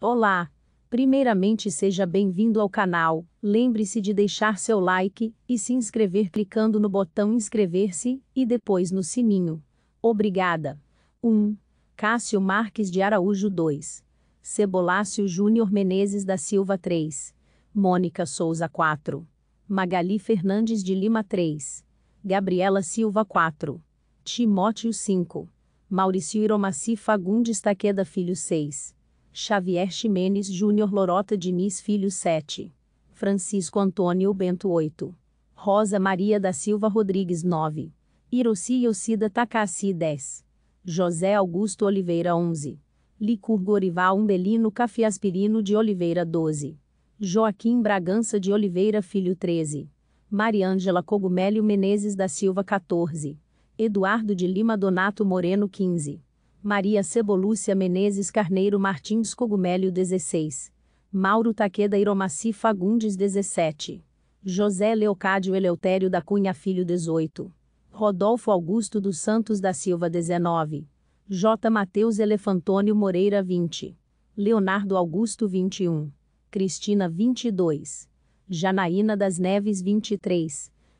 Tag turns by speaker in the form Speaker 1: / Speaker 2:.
Speaker 1: Olá! Primeiramente seja bem-vindo ao canal, lembre-se de deixar seu like e se inscrever clicando no botão inscrever-se e depois no sininho. Obrigada! 1. Cássio Marques de Araújo 2. Cebolácio Júnior Menezes da Silva 3. Mônica Souza 4. Magali Fernandes de Lima 3. Gabriela Silva 4. Timóteo 5. Maurício Iromaci Fagundes Taqueda Filho 6. Xavier Ximenes Júnior Lorota Diniz Filho 7. Francisco Antônio Bento 8. Rosa Maria da Silva Rodrigues 9. Iroci Yocida Takashi 10. José Augusto Oliveira 11. Licurgo Orival Umbelino Cafiaspirino de Oliveira 12. Joaquim Bragança de Oliveira Filho 13. Mariângela Cogumélio Menezes da Silva 14. Eduardo de Lima Donato Moreno 15. Maria Cebolúcia Menezes Carneiro Martins Cogumélio 16. Mauro Taqueda Iromaci Fagundes 17. José Leocádio Eleutério da Cunha Filho 18. Rodolfo Augusto dos Santos da Silva 19. J. Mateus Elefantônio Moreira 20. Leonardo Augusto 21. Cristina 22. Janaína das Neves 23.